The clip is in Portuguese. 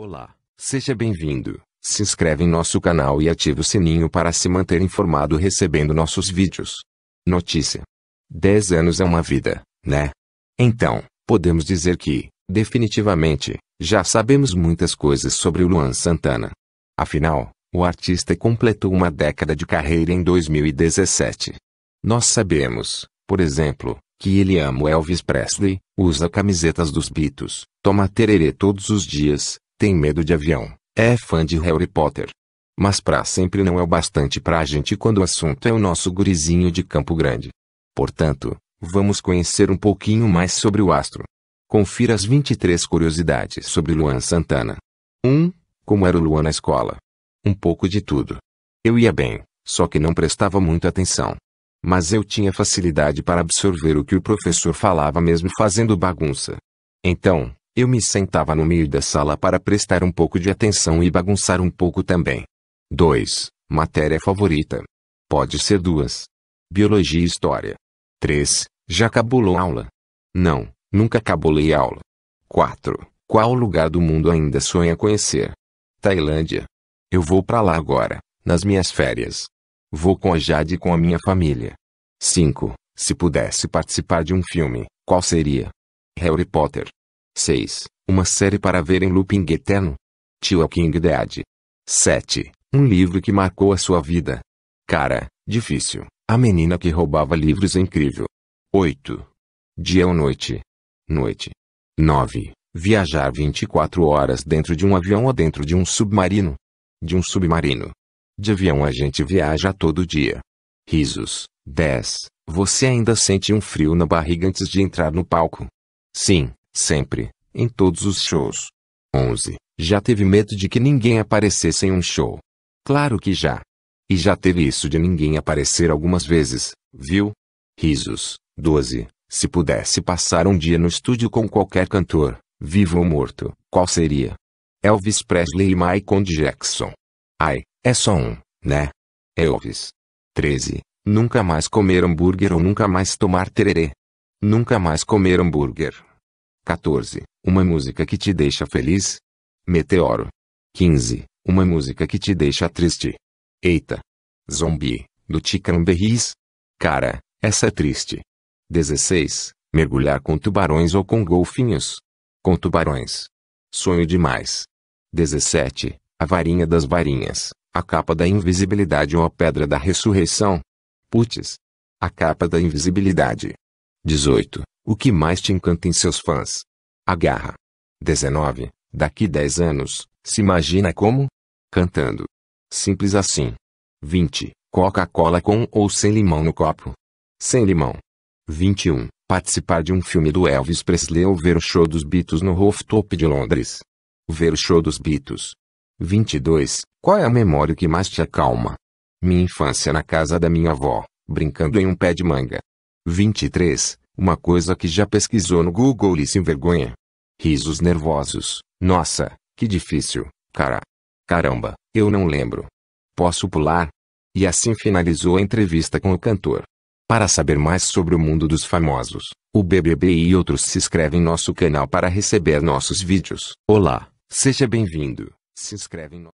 Olá, seja bem-vindo. Se inscreve em nosso canal e ative o sininho para se manter informado recebendo nossos vídeos. Notícia: 10 anos é uma vida, né? Então, podemos dizer que, definitivamente, já sabemos muitas coisas sobre o Luan Santana. Afinal, o artista completou uma década de carreira em 2017. Nós sabemos, por exemplo, que ele ama Elvis Presley, usa camisetas dos Beatles, toma tererê todos os dias, tem medo de avião, é fã de Harry Potter. Mas pra sempre não é o bastante pra gente quando o assunto é o nosso gurizinho de Campo Grande. Portanto, vamos conhecer um pouquinho mais sobre o astro. Confira as 23 curiosidades sobre Luan Santana. 1. Como era o Luan na escola? Um pouco de tudo. Eu ia bem, só que não prestava muita atenção. Mas eu tinha facilidade para absorver o que o professor falava mesmo fazendo bagunça. Então, eu me sentava no meio da sala para prestar um pouco de atenção e bagunçar um pouco também. 2. Matéria favorita. Pode ser duas. Biologia e História. 3. Já acabou a aula? Não, nunca cabulei aula. 4. Qual lugar do mundo ainda sonha conhecer? Tailândia. Eu vou para lá agora, nas minhas férias. Vou com a Jade e com a minha família. 5. Se pudesse participar de um filme, qual seria? Harry Potter. 6. Uma série para ver em looping eterno. Tio King Dead. 7. Um livro que marcou a sua vida. Cara, difícil. A menina que roubava livros é incrível. 8. Dia ou noite. Noite. 9. Viajar 24 horas dentro de um avião ou dentro de um submarino. De um submarino. De avião a gente viaja todo dia. Risos. 10. Você ainda sente um frio na barriga antes de entrar no palco? Sim, Sempre, em todos os shows. 11. Já teve medo de que ninguém aparecesse em um show. Claro que já. E já teve isso de ninguém aparecer algumas vezes, viu? Risos. 12. Se pudesse passar um dia no estúdio com qualquer cantor, vivo ou morto, qual seria? Elvis Presley e Michael Jackson. Ai, é só um, né? Elvis. 13. Nunca mais comer hambúrguer ou nunca mais tomar tererê. Nunca mais comer hambúrguer. 14. Uma música que te deixa feliz. Meteoro. 15. Uma música que te deixa triste. Eita. Zombie, do Ticanberris. Cara, essa é triste. 16. Mergulhar com tubarões ou com golfinhos. Com tubarões. Sonho demais. 17. A varinha das varinhas, a capa da invisibilidade ou a pedra da ressurreição. Putz. A capa da invisibilidade. 18. O que mais te encanta em seus fãs? Agarra. 19. Daqui 10 anos, se imagina como? Cantando. Simples assim. 20. Coca-Cola com ou sem limão no copo. Sem limão. 21. Participar de um filme do Elvis Presley ou ver o show dos Beatles no rooftop de Londres. Ver o show dos Beatles. 22. Qual é a memória que mais te acalma? Minha infância na casa da minha avó, brincando em um pé de manga. 23. Uma coisa que já pesquisou no Google e se envergonha. Risos nervosos. Nossa, que difícil, cara. Caramba, eu não lembro. Posso pular? E assim finalizou a entrevista com o cantor. Para saber mais sobre o mundo dos famosos, o BBB e outros se inscreve em nosso canal para receber nossos vídeos. Olá, seja bem-vindo. Se inscreve em no...